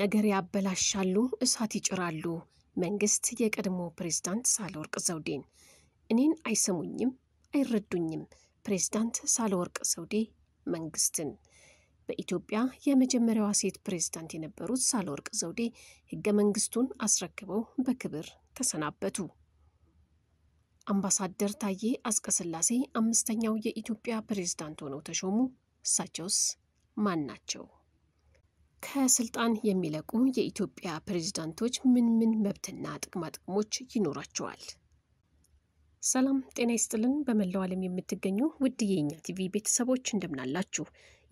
ነገር ያበላሻሉ፣ እሳት ይጭራሉ። መንግስት የቀድሞ ፕሬዝዳንት ሳህለወርቅ ዘውዴን እኔን አይሰሙኝም፣ አይረዱኝም። ፕሬዝዳንት ሳህለወርቅ ዘውዴ መንግስትን በኢትዮጵያ የመጀመሪያዋ ሴት ፕሬዝዳንት የነበሩት ሳህለወርቅ ዘውዴ ህገ መንግስቱን አስረክበው በክብር ተሰናበቱ። አምባሳደር ታዬ አጽቀሥላሴ አምስተኛው የኢትዮጵያ ፕሬዝዳንት ሆነው ተሾሙ። እሳቸውስ ማን ናቸው? ከስልጣን የሚለቁ የኢትዮጵያ ፕሬዝዳንቶች ምን ምን መብትና ጥቅማጥቅሞች ይኖራቸዋል? ሰላም ጤና ይስጥልን። በመላው ዓለም የምትገኙ ውድ የኛ ቲቪ ቤተሰቦች እንደምናላችሁ፣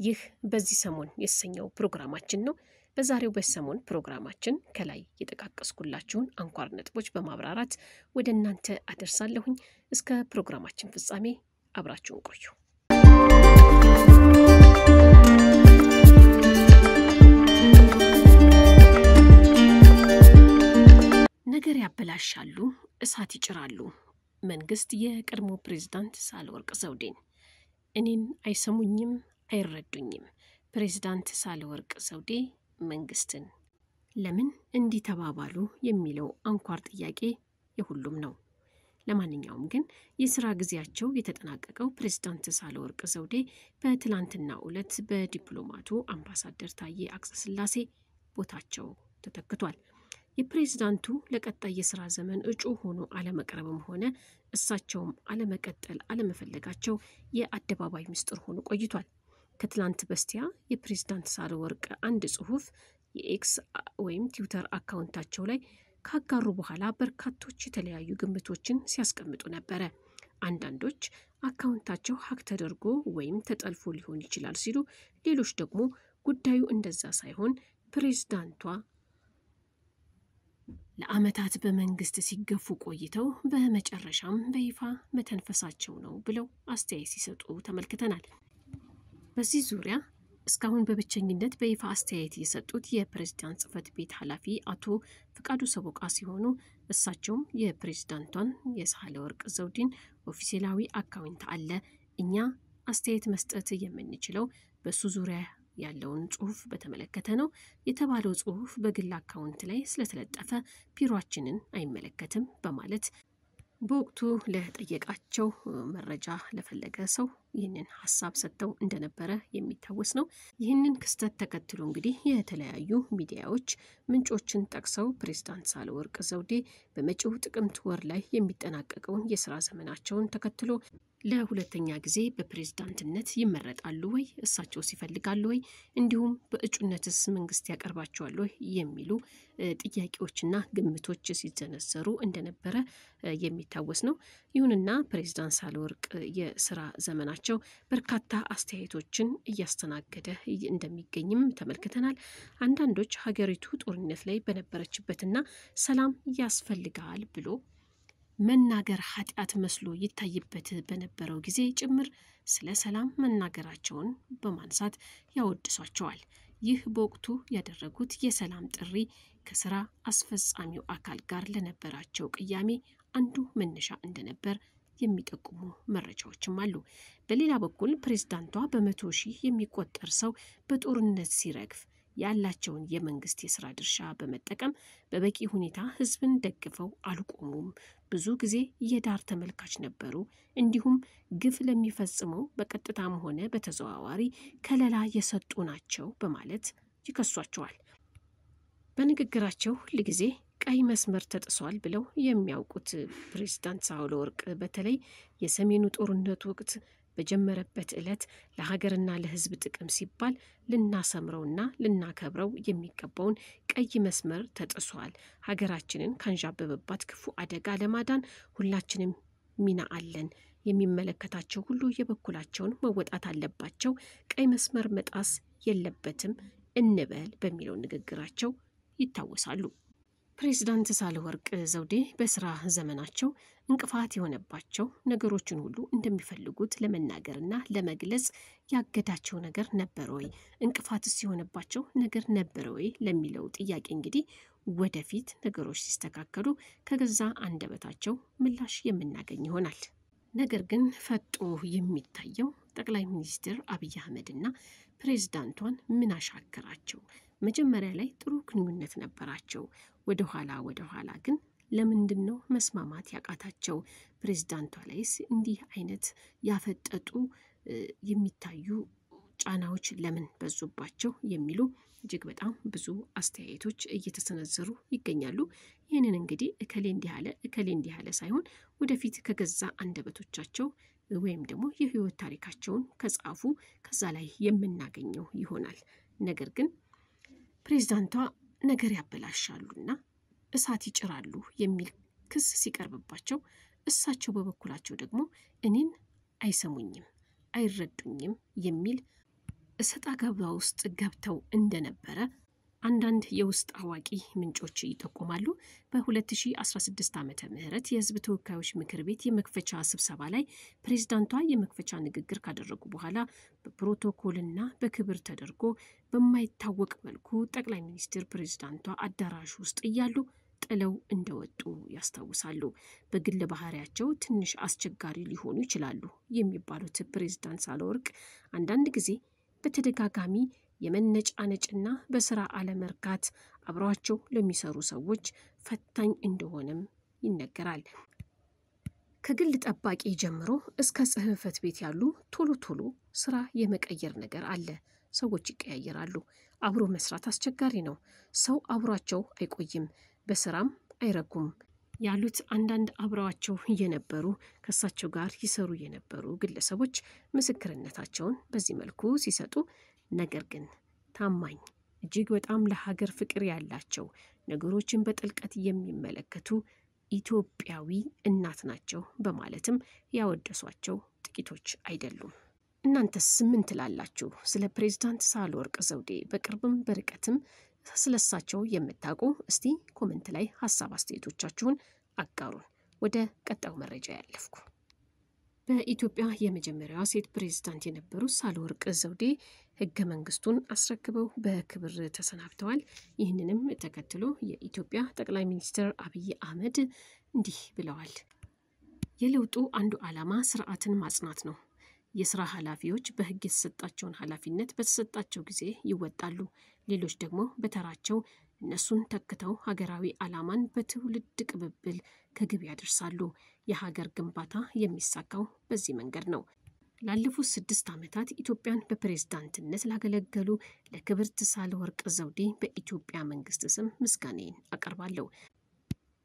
ይህ በዚህ ሰሞን የተሰኘው ፕሮግራማችን ነው። በዛሬው በሰሞን ፕሮግራማችን ከላይ የጠቃቀስኩላችሁን አንኳር ነጥቦች በማብራራት ወደ እናንተ አደርሳለሁኝ። እስከ ፕሮግራማችን ፍጻሜ አብራችሁን ቆዩ። ነገር ያበላሻሉ፣ እሳት ይጭራሉ። መንግስት የቀድሞ ፕሬዝዳንት ሳህለወርቅ ዘውዴን እኔን አይሰሙኝም፣ አይረዱኝም። ፕሬዝዳንት ሳህለወርቅ ዘውዴ መንግስትን ለምን እንዲህ ተባባሉ የሚለው አንኳር ጥያቄ የሁሉም ነው። ለማንኛውም ግን የስራ ጊዜያቸው የተጠናቀቀው ፕሬዝዳንት ሳህለወርቅ ዘውዴ በትላንትናው ዕለት በዲፕሎማቱ አምባሳደር ታዬ አጽቀሥላሴ ቦታቸው ተተክቷል። የፕሬዝዳንቱ ለቀጣይ የስራ ዘመን እጩ ሆኖ አለመቅረብም ሆነ እሳቸውም አለመቀጠል አለመፈለጋቸው የአደባባይ ምስጢር ሆኖ ቆይቷል። ከትላንት በስቲያ የፕሬዝዳንት ሳህለወርቅ አንድ ጽሁፍ የኤክስ ወይም ትዊተር አካውንታቸው ላይ ካጋሩ በኋላ በርካቶች የተለያዩ ግምቶችን ሲያስቀምጡ ነበረ። አንዳንዶች አካውንታቸው ሀክ ተደርጎ ወይም ተጠልፎ ሊሆን ይችላል ሲሉ፣ ሌሎች ደግሞ ጉዳዩ እንደዛ ሳይሆን ፕሬዝዳንቷ ለዓመታት በመንግስት ሲገፉ ቆይተው በመጨረሻም በይፋ መተንፈሳቸው ነው ብለው አስተያየት ሲሰጡ ተመልክተናል። በዚህ ዙሪያ እስካሁን በብቸኝነት በይፋ አስተያየት የሰጡት የፕሬዝዳንት ጽህፈት ቤት ኃላፊ አቶ ፍቃዱ ሰቦቃ ሲሆኑ እሳቸውም የፕሬዝዳንቷን የሳህለ ወርቅ ዘውዲን ኦፊሴላዊ አካውንት አለ እኛ አስተያየት መስጠት የምንችለው በሱ ዙሪያ ያለውን ጽሁፍ በተመለከተ ነው። የተባለው ጽሁፍ በግል አካውንት ላይ ስለተለጠፈ ቢሮአችንን አይመለከትም በማለት በወቅቱ ለጠየቃቸው መረጃ ለፈለገ ሰው ይህንን ሀሳብ ሰጥተው እንደነበረ የሚታወስ ነው። ይህንን ክስተት ተከትሎ እንግዲህ የተለያዩ ሚዲያዎች ምንጮችን ጠቅሰው ፕሬዝዳንት ሳህለወርቅ ዘውዴ በመጪው ጥቅምት ወር ላይ የሚጠናቀቀውን የስራ ዘመናቸውን ተከትሎ ለሁለተኛ ጊዜ በፕሬዝዳንትነት ይመረጣሉ ወይ? እሳቸው ሲፈልጋሉ ወይ? እንዲሁም በእጩነትስ መንግስት ያቀርባቸዋል ወይ? የሚሉ ጥያቄዎችና ግምቶች ሲዘነዘሩ እንደነበረ የሚታወስ ነው። ይሁንና ፕሬዝዳንት ሳህለወርቅ የስራ ዘመናቸው በመሆናቸው በርካታ አስተያየቶችን እያስተናገደ እንደሚገኝም ተመልክተናል። አንዳንዶች ሀገሪቱ ጦርነት ላይ በነበረችበትና ሰላም ያስፈልጋል ብሎ መናገር ኃጢአት መስሎ ይታይበት በነበረው ጊዜ ጭምር ስለ ሰላም መናገራቸውን በማንሳት ያወድሷቸዋል። ይህ በወቅቱ ያደረጉት የሰላም ጥሪ ከስራ አስፈጻሚው አካል ጋር ለነበራቸው ቅያሜ አንዱ መነሻ እንደነበር የሚጠቁሙ መረጃዎችም አሉ። በሌላ በኩል ፕሬዝዳንቷ በመቶ ሺህ የሚቆጠር ሰው በጦርነት ሲረግፍ ያላቸውን የመንግስት የስራ ድርሻ በመጠቀም በበቂ ሁኔታ ህዝብን ደግፈው አልቆሙም። ብዙ ጊዜ የዳር ተመልካች ነበሩ። እንዲሁም ግፍ ለሚፈጽመው በቀጥታም ሆነ በተዘዋዋሪ ከለላ የሰጡ ናቸው በማለት ይከሷቸዋል። በንግግራቸው ጊዜ ቀይ መስመር ተጥሷል ብለው የሚያውቁት ፕሬዚዳንት ሳህለ ወርቅ በተለይ የሰሜኑ ጦርነት ወቅት በጀመረበት ዕለት ለሀገርና ለሕዝብ ጥቅም ሲባል ልናሰምረውና ልናከብረው የሚገባውን ቀይ መስመር ተጥሷል፣ ሀገራችንን ካንዣበበባት ክፉ አደጋ ለማዳን ሁላችንም ሚና አለን፣ የሚመለከታቸው ሁሉ የበኩላቸውን መወጣት አለባቸው፣ ቀይ መስመር መጣስ የለበትም እንበል በሚለው ንግግራቸው ይታወሳሉ። ፕሬዝዳንት ሳህለወርቅ ዘውዴ በስራ ዘመናቸው እንቅፋት የሆነባቸው ነገሮችን ሁሉ እንደሚፈልጉት ለመናገርና ለመግለጽ ያገዳቸው ነገር ነበረ ወይ? እንቅፋትስ የሆነባቸው ነገር ነበረ ወይ ለሚለው ጥያቄ እንግዲህ ወደፊት ነገሮች ሲስተካከሉ ከገዛ አንደበታቸው ምላሽ የምናገኝ ይሆናል። ነገር ግን ፈጦ የሚታየው ጠቅላይ ሚኒስትር አብይ አህመድና ፕሬዚዳንቷን ምን አሻከራቸው? መጀመሪያ ላይ ጥሩ ግንኙነት ነበራቸው። ወደ ኋላ ወደ ኋላ ግን ለምንድን ነው መስማማት ያቃታቸው? ፕሬዚዳንቷ ላይስ እንዲህ አይነት ያፈጠጡ የሚታዩ ጫናዎች ለምን በዙባቸው? የሚሉ እጅግ በጣም ብዙ አስተያየቶች እየተሰነዘሩ ይገኛሉ። ይህንን እንግዲህ እከሌ እንዲህ አለ እከሌ እንዲህ አለ ሳይሆን ወደፊት ከገዛ አንደበቶቻቸው ወይም ደግሞ የህይወት ታሪካቸውን ከጻፉ ከዛ ላይ የምናገኘው ይሆናል። ነገር ግን ፕሬዚዳንቷ ነገር ያበላሻሉና እሳት ይጭራሉ የሚል ክስ ሲቀርብባቸው እሳቸው በበኩላቸው ደግሞ እኔን አይሰሙኝም፣ አይረዱኝም የሚል እሰጣ ገባ ውስጥ ገብተው እንደነበረ አንዳንድ የውስጥ አዋቂ ምንጮች ይጠቁማሉ። በ2016 ዓ ም የህዝብ ተወካዮች ምክር ቤት የመክፈቻ ስብሰባ ላይ ፕሬዝዳንቷ የመክፈቻ ንግግር ካደረጉ በኋላ በፕሮቶኮልና በክብር ተደርጎ በማይታወቅ መልኩ ጠቅላይ ሚኒስትር ፕሬዝዳንቷ አዳራሽ ውስጥ እያሉ ጥለው እንደወጡ ያስታውሳሉ። በግል ባህሪያቸው ትንሽ አስቸጋሪ ሊሆኑ ይችላሉ የሚባሉት ፕሬዝዳንት ሳህለወርቅ አንዳንድ ጊዜ በተደጋጋሚ የመነጫነጭና በስራ አለመርካት አብረዋቸው ለሚሰሩ ሰዎች ፈታኝ እንደሆነም ይነገራል። ከግል ጠባቂ ጀምሮ እስከ ጽህፈት ቤት ያሉ ቶሎ ቶሎ ስራ የመቀየር ነገር አለ። ሰዎች ይቀያየራሉ። አብሮ መስራት አስቸጋሪ ነው። ሰው አብሯቸው አይቆይም፣ በስራም አይረጉም ያሉት አንዳንድ አብረዋቸው እየነበሩ ከእሳቸው ጋር ይሰሩ የነበሩ ግለሰቦች ምስክርነታቸውን በዚህ መልኩ ሲሰጡ ነገር ግን ታማኝ እጅግ በጣም ለሀገር ፍቅር ያላቸው ነገሮችን በጥልቀት የሚመለከቱ ኢትዮጵያዊ እናት ናቸው በማለትም ያወደሷቸው ጥቂቶች አይደሉም። እናንተስ ምን ትላላችሁ? ስለ ፕሬዝዳንት ሳህለወርቅ ዘውዴ በቅርብም በርቀትም ስለሳቸው የምታውቁ እስቲ ኮመንት ላይ ሀሳብ አስተያየቶቻችሁን አጋሩን። ወደ ቀጣዩ መረጃ ያለፍኩ በኢትዮጵያ የመጀመሪያዋ ሴት ፕሬዝዳንት የነበሩት ሳህለወርቅ ዘውዴ ህገ መንግስቱን አስረክበው በክብር ተሰናብተዋል። ይህንንም ተከትሎ የኢትዮጵያ ጠቅላይ ሚኒስትር አብይ አህመድ እንዲህ ብለዋል። የለውጡ አንዱ ዓላማ ስርዓትን ማጽናት ነው። የስራ ኃላፊዎች በህግ የተሰጣቸውን ኃላፊነት በተሰጣቸው ጊዜ ይወጣሉ። ሌሎች ደግሞ በተራቸው እነሱን ተክተው ሀገራዊ ዓላማን በትውልድ ቅብብል ከግብ ያደርሳሉ። የሀገር ግንባታ የሚሳካው በዚህ መንገድ ነው። ላለፉት ስድስት ዓመታት ኢትዮጵያን በፕሬዝዳንትነት ላገለገሉ ለክብርት ሳህለወርቅ ዘውዴ በኢትዮጵያ መንግስት ስም ምስጋናዬን አቀርባለሁ።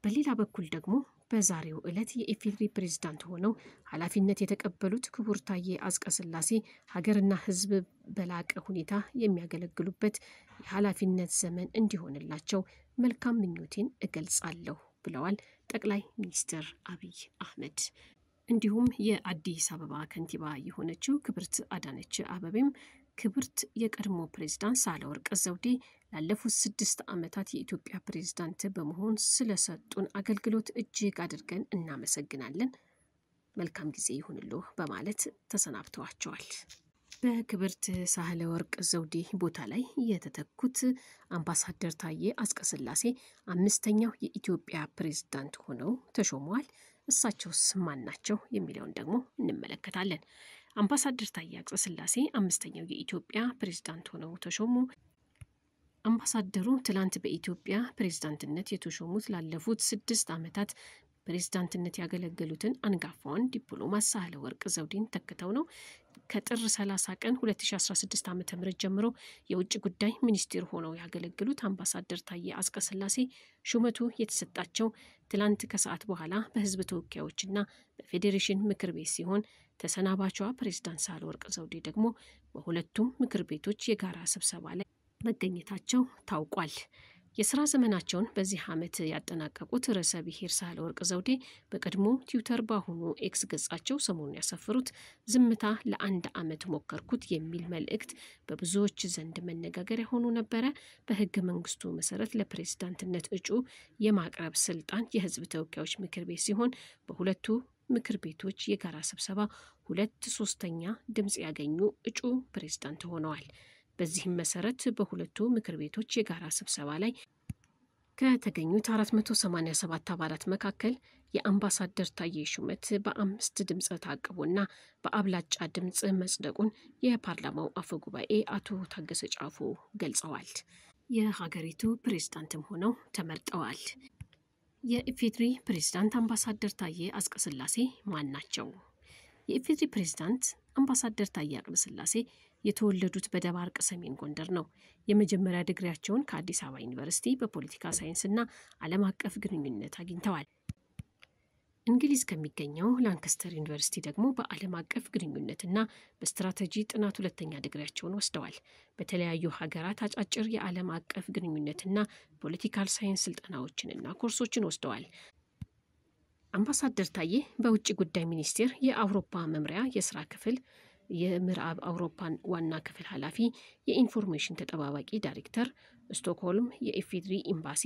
በሌላ በኩል ደግሞ በዛሬው ዕለት የኢፌዴሪ ፕሬዝዳንት ሆነው ኃላፊነት የተቀበሉት ክቡር ታዬ አጽቀሥላሴ ሀገርና ሕዝብ በላቀ ሁኔታ የሚያገለግሉበት የኃላፊነት ዘመን እንዲሆንላቸው መልካም ምኞቴን እገልጻለሁ ብለዋል ጠቅላይ ሚኒስትር አብይ አህመድ። እንዲሁም የአዲስ አበባ ከንቲባ የሆነችው ክብርት አዳነች አበቤም ክብርት የቀድሞ ፕሬዝዳንት ሳህለወርቅ ዘውዴ ላለፉት ስድስት ዓመታት የኢትዮጵያ ፕሬዝዳንት በመሆን ስለሰጡን አገልግሎት እጅግ አድርገን እናመሰግናለን፣ መልካም ጊዜ ይሁንልዎ በማለት ተሰናብተዋቸዋል። በክብርት ሳህለወርቅ ዘውዴ ቦታ ላይ የተተኩት አምባሳደር ታዬ አጽቀሥላሴ አምስተኛው የኢትዮጵያ ፕሬዝዳንት ሆነው ተሾመዋል። እሳቸውስ ማን ናቸው የሚለውን ደግሞ እንመለከታለን። አምባሳደር ታዬ አጽቀሥላሴ አምስተኛው የኢትዮጵያ ፕሬዝዳንት ሆነው ተሾሙ። አምባሳደሩ ትላንት በኢትዮጵያ ፕሬዝዳንትነት የተሾሙት ላለፉት ስድስት ዓመታት ፕሬዚዳንትነት ያገለገሉትን አንጋፋዋን ዲፕሎማት ወርቅ ዘውዴን ተክተው ነው ከጥር 30 ቀን 2016 ዓ ም ጀምሮ የውጭ ጉዳይ ሚኒስትር ሆነው ያገለግሉት አምባሳደር ታዬ አጽቀሥላሴ ሹመቱ የተሰጣቸው ትላንት ከሰዓት በኋላ በህዝብ ተወካዮችና በፌዴሬሽን ምክር ቤት ሲሆን ተሰናባቿ ፕሬዝዳንት ወርቅ ዘውዴ ደግሞ በሁለቱም ምክር ቤቶች የጋራ ስብሰባ ላይ መገኘታቸው ታውቋል። የስራ ዘመናቸውን በዚህ ዓመት ያጠናቀቁት ርዕሰ ብሔር ሳህለ ወርቅ ዘውዴ በቀድሞ ትዊተር በአሁኑ ኤክስ ገጻቸው ሰሞኑን ያሰፈሩት ዝምታ ለአንድ ዓመት ሞከርኩት የሚል መልእክት በብዙዎች ዘንድ መነጋገሪያ ሆኖ ነበረ። በህገ መንግስቱ መሰረት ለፕሬዝዳንትነት እጩ የማቅረብ ስልጣን የህዝብ ተወካዮች ምክር ቤት ሲሆን በሁለቱ ምክር ቤቶች የጋራ ስብሰባ ሁለት ሶስተኛ ድምፅ ያገኙ እጩ ፕሬዝዳንት ሆነዋል። በዚህም መሰረት በሁለቱ ምክር ቤቶች የጋራ ስብሰባ ላይ ከተገኙት 487 አባላት መካከል የአምባሳደር ታዬ ሹመት በአምስት ድምፅ ታቅቦና በአብላጫ ድምፅ መጽደቁን የፓርላማው አፈ ጉባኤ አቶ ታገሰ ጫፉ ገልጸዋል። የሀገሪቱ ፕሬዝዳንትም ሆነው ተመርጠዋል። የኢፌድሪ ፕሬዝዳንት አምባሳደር ታዬ አጽቀሥላሴ ማን ናቸው? የኢፌድሪ ፕሬዝዳንት አምባሳደር ታዬ አጽቀሥላሴ የተወለዱት በደባርቅ ሰሜን ጎንደር ነው። የመጀመሪያ ድግሪያቸውን ከአዲስ አበባ ዩኒቨርሲቲ በፖለቲካ ሳይንስና ዓለም አቀፍ ግንኙነት አግኝተዋል። እንግሊዝ ከሚገኘው ላንከስተር ዩኒቨርሲቲ ደግሞ በዓለም አቀፍ ግንኙነትና በስትራቴጂ ጥናት ሁለተኛ ድግሪያቸውን ወስደዋል። በተለያዩ ሀገራት አጫጭር የዓለም አቀፍ ግንኙነትና ፖለቲካል ሳይንስ ስልጠናዎችንና ኮርሶችን ወስደዋል። አምባሳደር ታዬ በውጭ ጉዳይ ሚኒስቴር የአውሮፓ መምሪያ የስራ ክፍል የምዕራብ አውሮፓን ዋና ክፍል ኃላፊ የኢንፎርሜሽን ተጠባባቂ ዳይሬክተር፣ ስቶክሆልም የኢፌድሪ ኤምባሲ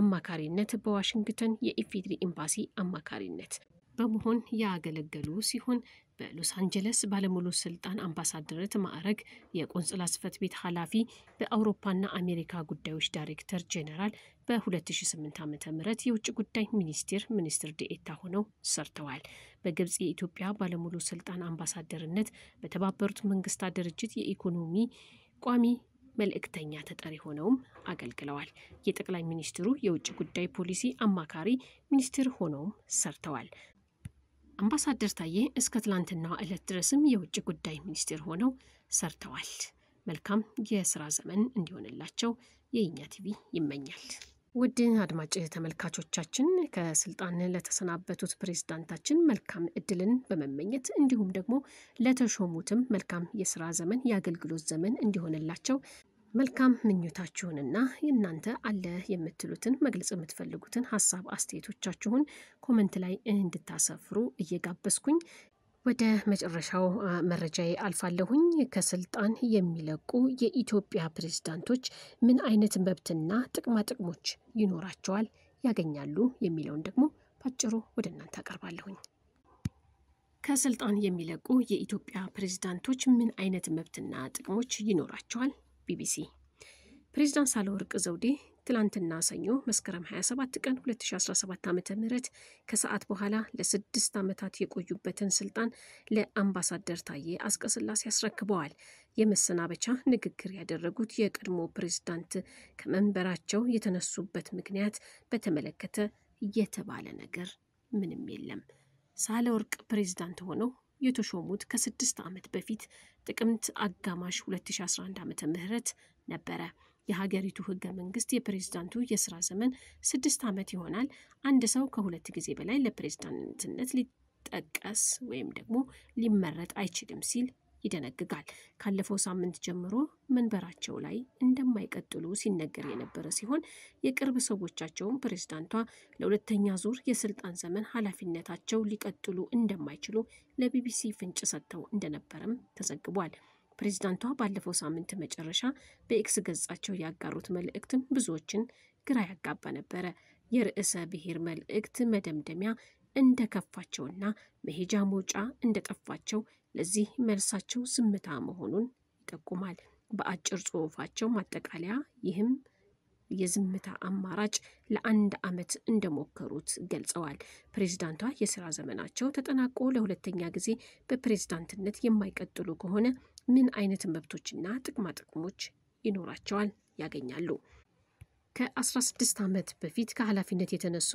አማካሪነት በዋሽንግተን የኢፌድሪ ኤምባሲ አማካሪነት በመሆን ያገለገሉ ሲሆን በሎስ አንጀለስ ባለሙሉ ስልጣን አምባሳደርነት ማዕረግ የቆንጽላ ጽሕፈት ቤት ኃላፊ፣ በአውሮፓና አሜሪካ ጉዳዮች ዳይሬክተር ጄኔራል በ2008 ዓ ም የውጭ ጉዳይ ሚኒስቴር ሚኒስትር ዴኤታ ሆነው ሰርተዋል። በግብጽ የኢትዮጵያ ባለሙሉ ስልጣን አምባሳደርነት፣ በተባበሩት መንግስታት ድርጅት የኢኮኖሚ ቋሚ መልእክተኛ ተጠሪ ሆነውም አገልግለዋል። የጠቅላይ ሚኒስትሩ የውጭ ጉዳይ ፖሊሲ አማካሪ ሚኒስትር ሆነውም ሰርተዋል። አምባሳደር ታዬ እስከ ትላንትናዋ ዕለት ድረስም የውጭ ጉዳይ ሚኒስትር ሆነው ሰርተዋል። መልካም የስራ ዘመን እንዲሆንላቸው የእኛ ቲቪ ይመኛል። ውድ አድማጭ ተመልካቾቻችን ከስልጣን ለተሰናበቱት ፕሬዝዳንታችን መልካም እድልን በመመኘት እንዲሁም ደግሞ ለተሾሙትም መልካም የስራ ዘመን የአገልግሎት ዘመን እንዲሆንላቸው መልካም ምኞታችሁንና የእናንተ አለ የምትሉትን መግለጽ የምትፈልጉትን ሀሳብ አስተያየቶቻችሁን ኮመንት ላይ እንድታሰፍሩ እየጋበዝኩኝ ወደ መጨረሻው መረጃ አልፋለሁኝ። ከስልጣን የሚለቁ የኢትዮጵያ ፕሬዝዳንቶች ምን አይነት መብትና ጥቅማ ጥቅሞች ይኖራቸዋል፣ ያገኛሉ የሚለውን ደግሞ በአጭሩ ወደ እናንተ አቀርባለሁኝ። ከስልጣን የሚለቁ የኢትዮጵያ ፕሬዝዳንቶች ምን አይነት መብትና ጥቅሞች ይኖራቸዋል? ቢቢሲ ፕሬዝዳንት ሳህለወርቅ ዘውዴ ትላንትና ሰኞ መስከረም 27 ቀን 2017 ዓ ም ከሰዓት በኋላ ለስድስት ዓመታት የቆዩበትን ስልጣን ለአምባሳደር ታዬ አስቀስላሴ ያስረክበዋል። የመሰናበቻ ንግግር ያደረጉት የቀድሞ ፕሬዝዳንት ከመንበራቸው የተነሱበት ምክንያት በተመለከተ የተባለ ነገር ምንም የለም። ሳህለወርቅ ፕሬዝዳንት ሆነው የተሾሙት ከስድስት ዓመት በፊት ጥቅምት አጋማሽ 2011 ዓ ም ነበረ። የሀገሪቱ ህገ መንግስት የፕሬዝዳንቱ የስራ ዘመን ስድስት ዓመት ይሆናል። አንድ ሰው ከሁለት ጊዜ በላይ ለፕሬዝዳንትነት ሊጠቀስ ወይም ደግሞ ሊመረጥ አይችልም ሲል ይደነግጋል። ካለፈው ሳምንት ጀምሮ መንበራቸው ላይ እንደማይቀጥሉ ሲነገር የነበረ ሲሆን የቅርብ ሰዎቻቸውም ፕሬዝዳንቷ ለሁለተኛ ዙር የስልጣን ዘመን ኃላፊነታቸው ሊቀጥሉ እንደማይችሉ ለቢቢሲ ፍንጭ ሰጥተው እንደነበረም ተዘግቧል። ፕሬዚዳንቷ ባለፈው ሳምንት መጨረሻ በኤክስ ገጻቸው ያጋሩት መልእክትም ብዙዎችን ግራ ያጋባ ነበረ። የርዕሰ ብሔር መልእክት መደምደሚያ እንደከፋቸውና መሄጃ መውጫ እንደጠፋቸው ለዚህ መልሳቸው ዝምታ መሆኑን ይጠቁማል። በአጭር ጽሑፋቸው ማጠቃለያ ይህም የዝምታ አማራጭ ለአንድ ዓመት እንደሞከሩት ገልጸዋል። ፕሬዚዳንቷ የስራ ዘመናቸው ተጠናቆ ለሁለተኛ ጊዜ በፕሬዝዳንትነት የማይቀጥሉ ከሆነ ምን አይነት መብቶችና ጥቅማ ጥቅሞች ይኖራቸዋል፣ ያገኛሉ። ከ16 ዓመት በፊት ከኃላፊነት የተነሱ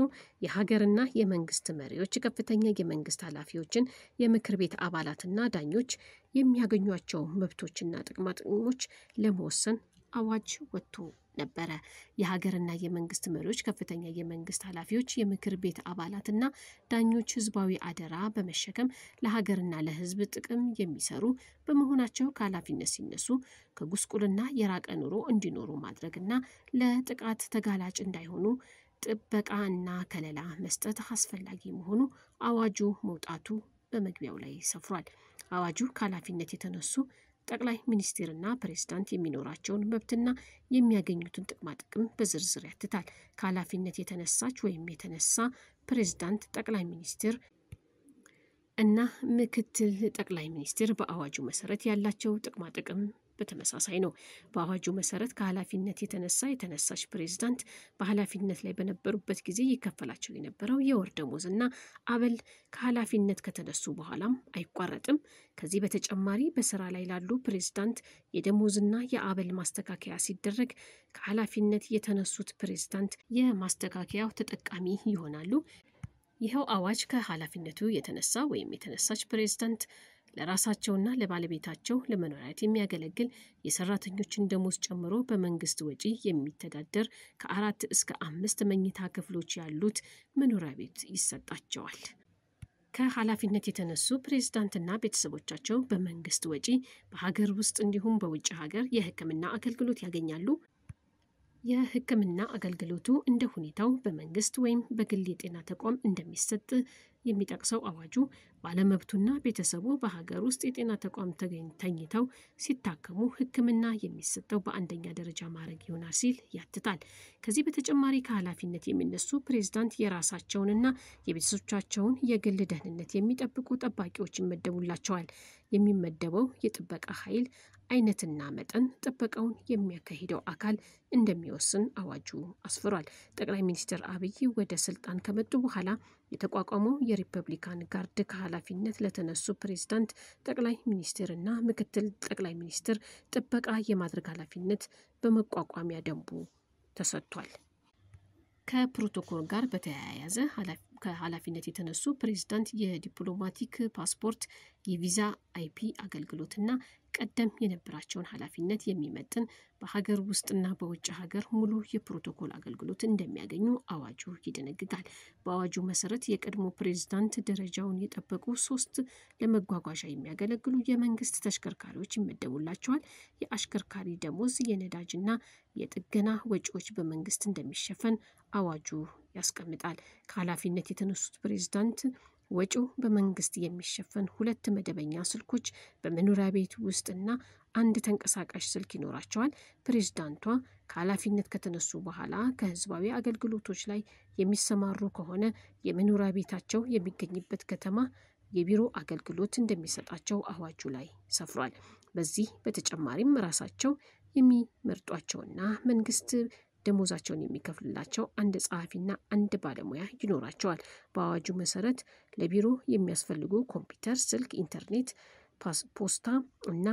የሀገርና የመንግስት መሪዎች፣ ከፍተኛ የመንግስት ኃላፊዎችን፣ የምክር ቤት አባላትና ዳኞች የሚያገኟቸው መብቶችና ጥቅማጥቅሞች ለመወሰን አዋጅ ወጥቶ ነበረ። የሀገርና የመንግስት መሪዎች፣ ከፍተኛ የመንግስት ኃላፊዎች፣ የምክር ቤት አባላትና ዳኞች ህዝባዊ አደራ በመሸከም ለሀገርና ለህዝብ ጥቅም የሚሰሩ በመሆናቸው ከኃላፊነት ሲነሱ ከጉስቁልና የራቀ ኑሮ እንዲኖሩ ማድረግና ለጥቃት ተጋላጭ እንዳይሆኑ ጥበቃ እና ከለላ መስጠት አስፈላጊ መሆኑ አዋጁ መውጣቱ በመግቢያው ላይ ሰፍሯል። አዋጁ ከኃላፊነት የተነሱ ጠቅላይ ሚኒስትርና ፕሬዝዳንት የሚኖራቸውን መብትና የሚያገኙትን ጥቅማጥቅም በዝርዝር ያትታል። ከኃላፊነት የተነሳች ወይም የተነሳ ፕሬዝዳንት፣ ጠቅላይ ሚኒስትር እና ምክትል ጠቅላይ ሚኒስትር በአዋጁ መሰረት ያላቸው ጥቅማጥቅም በተመሳሳይ ነው። በአዋጁ መሰረት ከኃላፊነት የተነሳ የተነሳሽ ፕሬዝዳንት በኃላፊነት ላይ በነበሩበት ጊዜ ይከፈላቸው የነበረው የወር ደሞዝ እና አበል ከኃላፊነት ከተነሱ በኋላም አይቋረጥም። ከዚህ በተጨማሪ በስራ ላይ ላሉ ፕሬዝዳንት የደሞዝና የአበል ማስተካከያ ሲደረግ ከኃላፊነት የተነሱት ፕሬዝዳንት የማስተካከያው ተጠቃሚ ይሆናሉ። ይኸው አዋጅ ከኃላፊነቱ የተነሳ ወይም የተነሳች ፕሬዚዳንት ለራሳቸውና ለባለቤታቸው ለመኖሪያት የሚያገለግል የሰራተኞችን ደሞዝ ጨምሮ በመንግስት ወጪ የሚተዳደር ከአራት እስከ አምስት መኝታ ክፍሎች ያሉት መኖሪያ ቤት ይሰጣቸዋል። ከኃላፊነት የተነሱ ፕሬዝዳንትና ቤተሰቦቻቸው በመንግስት ወጪ በሀገር ውስጥ እንዲሁም በውጭ ሀገር የሕክምና አገልግሎት ያገኛሉ። የሕክምና አገልግሎቱ እንደ ሁኔታው በመንግስት ወይም በግል የጤና ተቋም እንደሚሰጥ የሚጠቅሰው አዋጁ ባለመብቱና ቤተሰቡ በሀገር ውስጥ የጤና ተቋም ተኝተው ሲታከሙ ሕክምና የሚሰጠው በአንደኛ ደረጃ ማዕረግ ይሆናል ሲል ያትታል። ከዚህ በተጨማሪ ከኃላፊነት የሚነሱ ፕሬዝዳንት የራሳቸውንና የቤተሰቦቻቸውን የግል ደህንነት የሚጠብቁ ጠባቂዎች ይመደቡላቸዋል። የሚመደበው የጥበቃ ኃይል አይነትና መጠን ጥበቃውን የሚያካሂደው አካል እንደሚወስን አዋጁ አስፍሯል። ጠቅላይ ሚኒስትር አብይ ወደ ስልጣን ከመጡ በኋላ የተቋቋመው የሪፐብሊካን ጋርድ ካህላ ኃላፊነት ለተነሱ ፕሬዝዳንት፣ ጠቅላይ እና ምክትል ጠቅላይ ሚኒስትር ጥበቃ የማድረግ ኃላፊነት በመቋቋሚያ ደንቡ ተሰጥቷል። ከፕሮቶኮል ጋር በተያያዘ ከኃላፊነት የተነሱ ፕሬዝዳንት የዲፕሎማቲክ ፓስፖርት፣ የቪዛ አይፒ አገልግሎትና ቀደም የነበራቸውን ኃላፊነት የሚመጥን በሀገር ውስጥና በውጭ ሀገር ሙሉ የፕሮቶኮል አገልግሎት እንደሚያገኙ አዋጁ ይደነግጋል። በአዋጁ መሰረት የቀድሞ ፕሬዝዳንት ደረጃውን የጠበቁ ሶስት ለመጓጓዣ የሚያገለግሉ የመንግስት ተሽከርካሪዎች ይመደቡላቸዋል። የአሽከርካሪ ደሞዝ፣ የነዳጅና የጥገና ወጪዎች በመንግስት እንደሚሸፈን አዋጁ ያስቀምጣል። ከኃላፊነት የተነሱት ፕሬዝዳንት ወጪው በመንግስት የሚሸፈን ሁለት መደበኛ ስልኮች በመኖሪያ ቤት ውስጥና አንድ ተንቀሳቃሽ ስልክ ይኖራቸዋል። ፕሬዝዳንቷ ከኃላፊነት ከተነሱ በኋላ ከህዝባዊ አገልግሎቶች ላይ የሚሰማሩ ከሆነ የመኖሪያ ቤታቸው የሚገኝበት ከተማ የቢሮ አገልግሎት እንደሚሰጣቸው አዋጁ ላይ ሰፍሯል። በዚህ በተጨማሪም ራሳቸው የሚመርጧቸውና መንግስት ደሞዛቸውን የሚከፍልላቸው አንድ ጸሐፊና አንድ ባለሙያ ይኖራቸዋል። በአዋጁ መሰረት ለቢሮ የሚያስፈልጉ ኮምፒውተር፣ ስልክ፣ ኢንተርኔት፣ ፖስታ እና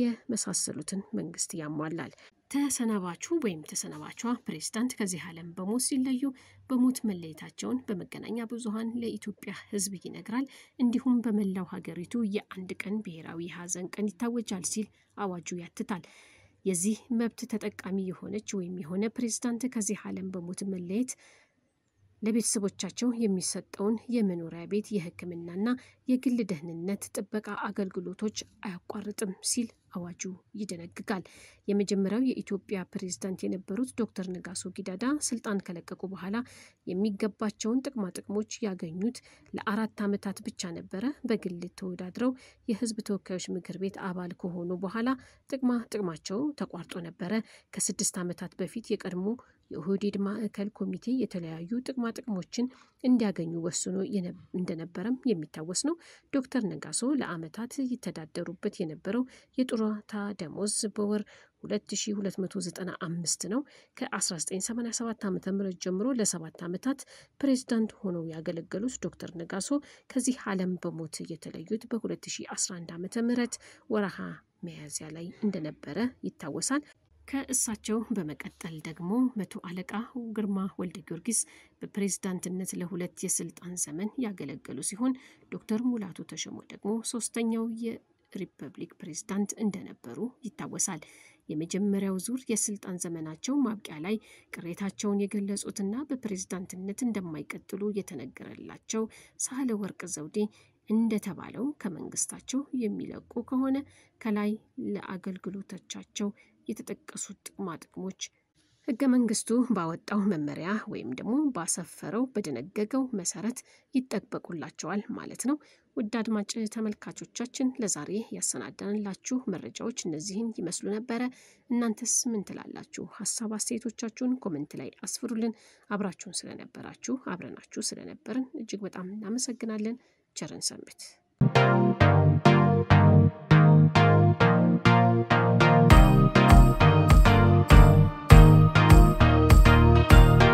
የመሳሰሉትን መንግስት ያሟላል። ተሰናባቹ ወይም ተሰናባቿ ፕሬዝዳንት ከዚህ ዓለም በሞት ሲለዩ በሞት መለየታቸውን በመገናኛ ብዙኃን ለኢትዮጵያ ሕዝብ ይነግራል። እንዲሁም በመላው ሀገሪቱ የአንድ ቀን ብሔራዊ ሀዘን ቀን ይታወጃል ሲል አዋጁ ያትታል። የዚህ መብት ተጠቃሚ የሆነች ወይም የሆነ ፕሬዝዳንት ከዚህ ዓለም በሞት መለየት ለቤተሰቦቻቸው የሚሰጠውን የመኖሪያ ቤት የሕክምናና የግል ደህንነት ጥበቃ አገልግሎቶች አያቋርጥም ሲል አዋጁ ይደነግጋል። የመጀመሪያው የኢትዮጵያ ፕሬዝዳንት የነበሩት ዶክተር ነጋሶ ጊዳዳ ስልጣን ከለቀቁ በኋላ የሚገባቸውን ጥቅማጥቅሞች ያገኙት ለአራት ዓመታት ብቻ ነበረ። በግል ተወዳድረው የህዝብ ተወካዮች ምክር ቤት አባል ከሆኑ በኋላ ጥቅማ ጥቅማቸው ተቋርጦ ነበረ። ከስድስት ዓመታት በፊት የቀድሞ የኦህዴድ ማዕከል ኮሚቴ የተለያዩ ጥቅማ ጥቅሞችን እንዲያገኙ ወስኖ እንደነበረም የሚታወስ ነው። ዶክተር ነጋሶ ለአመታት ይተዳደሩበት የነበረው የጡረታ ደሞዝ በወር 2295 ነው። ከ1987 ዓ ም ጀምሮ ለሰባት ዓመታት ፕሬዚዳንት ሆነው ያገለገሉት ዶክተር ነጋሶ ከዚህ ዓለም በሞት የተለዩት በ2011 ዓ ም ወረሃ መያዝያ ላይ እንደነበረ ይታወሳል። ከእሳቸው በመቀጠል ደግሞ መቶ አለቃ ግርማ ወልደ ጊዮርጊስ በፕሬዝዳንትነት ለሁለት የስልጣን ዘመን ያገለገሉ ሲሆን ዶክተር ሙላቱ ተሾመ ደግሞ ሶስተኛው የሪፐብሊክ ፕሬዝዳንት እንደነበሩ ይታወሳል። የመጀመሪያው ዙር የስልጣን ዘመናቸው ማብቂያ ላይ ቅሬታቸውን የገለጹትና በፕሬዝዳንትነት እንደማይቀጥሉ የተነገረላቸው ሳህለ ወርቅ ዘውዴ እንደተባለው ከመንግስታቸው የሚለቁ ከሆነ ከላይ ለአገልግሎቶቻቸው የተጠቀሱት ጥቅማ ጥቅሞች ህገ መንግስቱ ባወጣው መመሪያ ወይም ደግሞ ባሰፈረው በደነገገው መሰረት ይጠበቁላቸዋል ማለት ነው። ውድ አድማጭ ተመልካቾቻችን ለዛሬ ያሰናዳንላችሁ መረጃዎች እነዚህን ይመስሉ ነበረ። እናንተስ ምን ትላላችሁ? ሀሳብ አስተያየቶቻችሁን ኮመንት ላይ አስፍሩልን። አብራችሁን ስለነበራችሁ አብረናችሁ ስለነበርን እጅግ በጣም እናመሰግናለን። ቸርን ሰንብት። Thank you.